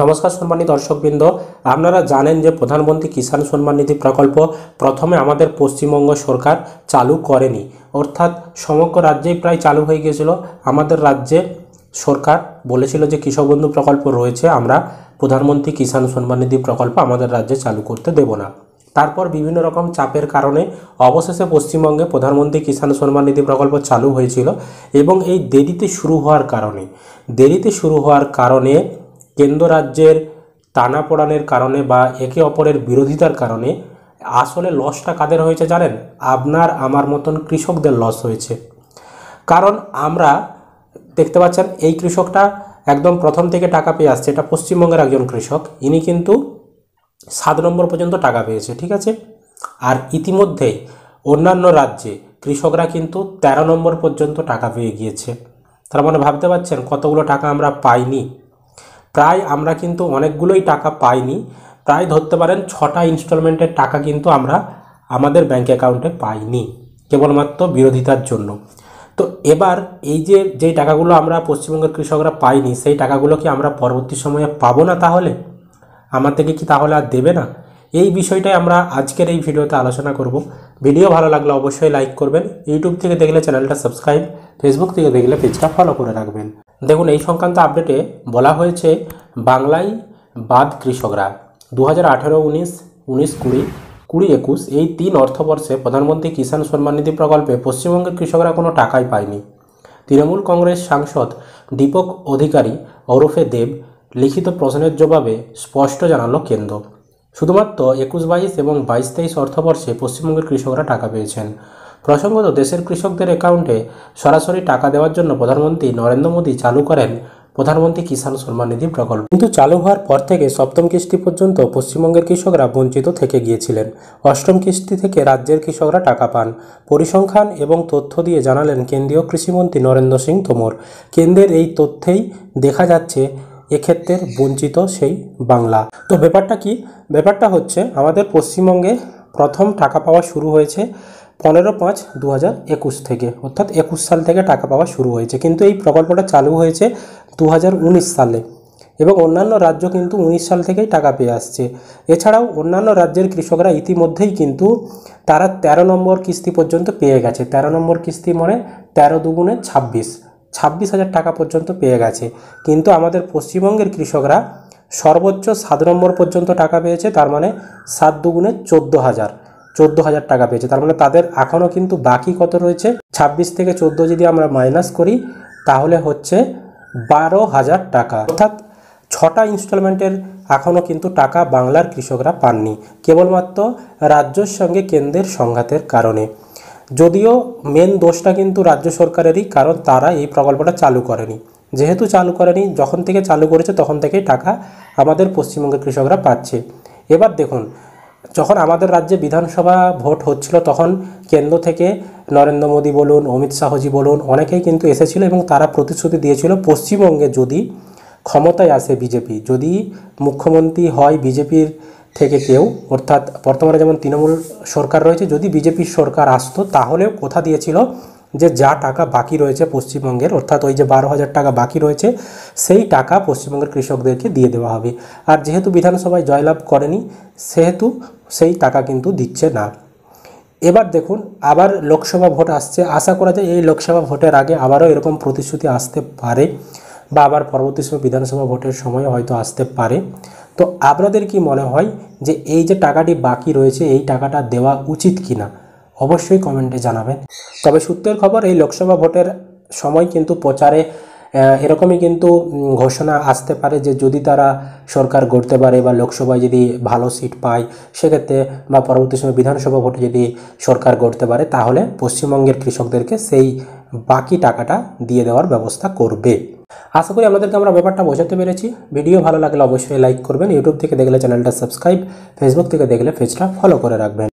নমস্কার সম্মানী দর্শকবৃন্দ আপনারা জানেন যে প্রধানমন্ত্রী কিষাণ সম্মান নিধি প্রকল্প প্রথমে আমাদের পশ্চিমবঙ্গ সরকার চালু করেনি অর্থাৎ সমগ্র রাজ্যেই প্রায় চালু হয়ে গিয়েছিল আমাদের রাজ্যে সরকার বলেছিল যে কৃষক বন্ধু প্রকল্প রয়েছে আমরা প্রধানমন্ত্রী কিষাণ সম্মান নিধি প্রকল্প আমাদের রাজ্যে চালু করতে দেব না তারপর বিভিন্ন রকম চাপের কারণে অবশেষে পশ্চিমবঙ্গে প্রধানমন্ত্রী কিষাণ সম্মান নিধি প্রকল্প চালু হয়েছিল এবং এই দেরিতে শুরু হওয়ার কারণে দেরিতে শুরু হওয়ার কারণে কেন্দ্র রাজ্যের টানাপোড়ানের কারণে বা একে অপরের বিরোধিতার কারণে আসলে লসটা কাদের হয়েছে জানেন আপনার আমার মতন কৃষকদের লস হয়েছে কারণ আমরা দেখতে পাচ্ছেন এই কৃষকটা একদম প্রথম থেকে টাকা পেয়ে আসছে এটা পশ্চিমবঙ্গের একজন কৃষক ইনি কিন্তু সাত নম্বর পর্যন্ত টাকা পেয়েছে ঠিক আছে আর ইতিমধ্যেই অন্যান্য রাজ্যে কৃষকরা কিন্তু ১৩ নম্বর পর্যন্ত টাকা পেয়ে গিয়েছে তার মানে ভাবতে পারছেন কতগুলো টাকা আমরা পাইনি প্রায় আমরা কিন্তু অনেকগুলোই টাকা পাইনি প্রায় ধরতে পারেন ছটা ইনস্টলমেন্টের টাকা কিন্তু আমরা আমাদের ব্যাঙ্ক অ্যাকাউন্টে পাইনি কেবলমাত্র বিরোধিতার জন্য তো এবার এই যে যেই টাকাগুলো আমরা পশ্চিমবঙ্গের কৃষকরা পাইনি সেই টাকাগুলো কি আমরা পরবর্তী সময়ে পাবো না তাহলে আমার থেকে কি তাহলে আর দেবে না এই বিষয়টাই আমরা আজকের এই ভিডিওতে আলোচনা করব ভিডিও ভালো লাগলে অবশ্যই লাইক করবেন ইউটিউব থেকে দেখলে চ্যানেলটা সাবস্ক্রাইব ফেসবুক থেকে দেখলে পেজটা ফলো করে রাখবেন দেখুন এই সংক্রান্ত আপডেটে বলা হয়েছে বাংলায় বাদ কৃষকরা দু হাজার আঠেরো উনিশ উনিশ কুড়ি কুড়ি একুশ এই তিন অর্থবর্ষে প্রধানমন্ত্রী কিষাণ সম্মান নিধি প্রকল্পে পশ্চিমবঙ্গের কৃষকরা কোনো টাকাই পায়নি তৃণমূল কংগ্রেস সাংসদ দীপক অধিকারী ওরফে দেব লিখিত প্রশ্নের জবাবে স্পষ্ট জানালো কেন্দ্র শুধুমাত্র একুশ বাইশ এবং বাইশ তেইশ অর্থবর্ষে পশ্চিমবঙ্গের কৃষকরা টাকা পেয়েছেন প্রসঙ্গত দেশের কৃষকদের অ্যাকাউন্টে সরাসরি টাকা দেওয়ার জন্য প্রধানমন্ত্রী নরেন্দ্র মোদী চালু করেন প্রধানমন্ত্রী কিষাণ সম্মান নিধি প্রকল্প কিন্তু চালু হওয়ার পর থেকে সপ্তম কিস্তি পর্যন্ত পশ্চিমবঙ্গের কৃষকরা বঞ্চিত থেকে গিয়েছিলেন অষ্টম কিস্তি থেকে রাজ্যের কৃষকরা টাকা পান পরিসংখ্যান এবং তথ্য দিয়ে জানালেন কেন্দ্রীয় কৃষিমন্ত্রী নরেন্দ্র সিং তোমর কেন্দ্রের এই তথ্যেই দেখা যাচ্ছে এক্ষেত্রে বঞ্চিত সেই বাংলা তো ব্যাপারটা কি ব্যাপারটা হচ্ছে আমাদের পশ্চিমবঙ্গে প্রথম টাকা পাওয়া শুরু হয়েছে পনেরো পাঁচ দু একুশ থেকে অর্থাৎ একুশ সাল থেকে টাকা পাওয়া শুরু হয়েছে কিন্তু এই প্রকল্পটা চালু হয়েছে দু সালে এবং অন্যান্য রাজ্য কিন্তু উনিশ সাল থেকেই টাকা পেয়ে আসছে এছাড়াও অন্যান্য রাজ্যের কৃষকরা ইতিমধ্যেই কিন্তু তারা ১৩ নম্বর কিস্তি পর্যন্ত পেয়ে গেছে ১৩ নম্বর কিস্তি মানে তেরো দুগুণে ছাব্বিশ ছাব্বিশ হাজার টাকা পর্যন্ত পেয়ে গেছে কিন্তু আমাদের পশ্চিমবঙ্গের কৃষকরা সর্বোচ্চ সাত নম্বর পর্যন্ত টাকা পেয়েছে তার মানে সাত দুগুণে চোদ্দো হাজার চোদ্দো হাজার টাকা পেয়েছে তার মানে তাদের এখনও কিন্তু বাকি কত রয়েছে ২৬ থেকে চোদ্দো যদি আমরা মাইনাস করি তাহলে হচ্ছে বারো হাজার টাকা অর্থাৎ ছটা ইনস্টলমেন্টের এখনও কিন্তু টাকা বাংলার কৃষকরা পাননি কেবলমাত্র রাজ্যর সঙ্গে কেন্দ্রের সংঘাতের কারণে যদিও মেন দোষটা কিন্তু রাজ্য সরকারেরই কারণ তারা এই প্রকল্পটা চালু করেনি যেহেতু চালু করেনি যখন থেকে চালু করেছে তখন থেকেই টাকা আমাদের পশ্চিমবঙ্গের কৃষকরা পাচ্ছে এবার দেখুন যখন আমাদের রাজ্যে বিধানসভা ভোট হচ্ছিল তখন কেন্দ্র থেকে নরেন্দ্র মোদী বলুন অমিত শাহজি বলুন অনেকেই কিন্তু এসেছিল এবং তারা প্রতিশ্রুতি দিয়েছিল পশ্চিমবঙ্গে যদি ক্ষমতায় আসে বিজেপি যদি মুখ্যমন্ত্রী হয় বিজেপির থেকে কেউ অর্থাৎ বর্তমানে যেমন তৃণমূল সরকার রয়েছে যদি বিজেপির সরকার আসতো তাহলেও কথা দিয়েছিল যে যা টাকা বাকি রয়েছে পশ্চিমবঙ্গের অর্থাৎ ওই যে বারো হাজার টাকা বাকি রয়েছে সেই টাকা পশ্চিমবঙ্গের কৃষকদেরকে দিয়ে দেওয়া হবে আর যেহেতু বিধানসভায় জয়লাভ করেনি সেহেতু সেই টাকা কিন্তু দিচ্ছে না এবার দেখুন আবার লোকসভা ভোট আসছে আশা করা যায় এই লোকসভা ভোটের আগে আবারও এরকম প্রতিশ্রুতি আসতে পারে বা আবার পরবর্তী সময় বিধানসভা ভোটের সময় হয়তো আসতে পারে তো আপনাদের কি মনে হয় যে এই যে টাকাটি বাকি রয়েছে এই টাকাটা দেওয়া উচিত কি না অবশ্যই কমেন্টে জানাবেন তবে সূত্রের খবর এই লোকসভা ভোটের সময় কিন্তু প্রচারে এরকমই কিন্তু ঘোষণা আসতে পারে যে যদি তারা সরকার গড়তে পারে বা লোকসভায় যদি ভালো সিট পায় সেক্ষেত্রে বা পরবর্তী সময় বিধানসভা ভোটে যদি সরকার গড়তে পারে তাহলে পশ্চিমবঙ্গের কৃষকদেরকে সেই বাকি টাকাটা দিয়ে দেওয়ার ব্যবস্থা করবে আশা করি আপনাদেরকে আমরা ব্যাপারটা বোঝাতে পেরেছি ভিডিও ভালো লাগলে অবশ্যই লাইক করবেন ইউটিউব থেকে দেখলে চ্যানেলটা সাবস্ক্রাইব ফেসবুক থেকে দেখলে পেজটা ফলো করে রাখবেন